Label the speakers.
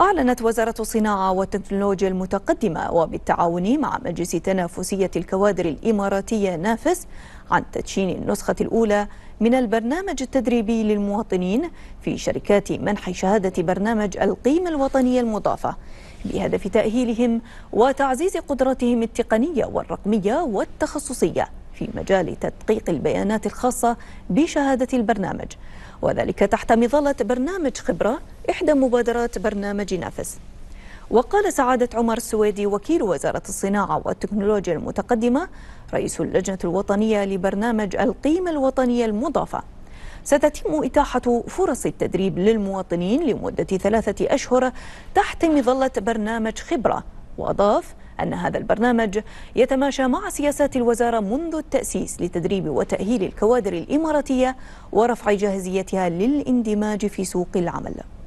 Speaker 1: أعلنت وزارة الصناعة والتكنولوجيا المتقدمة وبالتعاون مع مجلس تنافسية الكوادر الإماراتية نافس عن تدشين النسخة الأولى من البرنامج التدريبي للمواطنين في شركات منح شهادة برنامج القيمة الوطنية المضافة بهدف تأهيلهم وتعزيز قدراتهم التقنية والرقمية والتخصصية في مجال تدقيق البيانات الخاصة بشهادة البرنامج وذلك تحت مظلة برنامج خبرة إحدى مبادرات برنامج نافس وقال سعادة عمر السويدي وكيل وزارة الصناعة والتكنولوجيا المتقدمة رئيس اللجنة الوطنية لبرنامج القيمة الوطنية المضافة ستتم إتاحة فرص التدريب للمواطنين لمدة ثلاثة أشهر تحت مظلة برنامج خبرة وأضاف أن هذا البرنامج يتماشى مع سياسات الوزارة منذ التأسيس لتدريب وتأهيل الكوادر الإماراتية ورفع جاهزيتها للاندماج في سوق العمل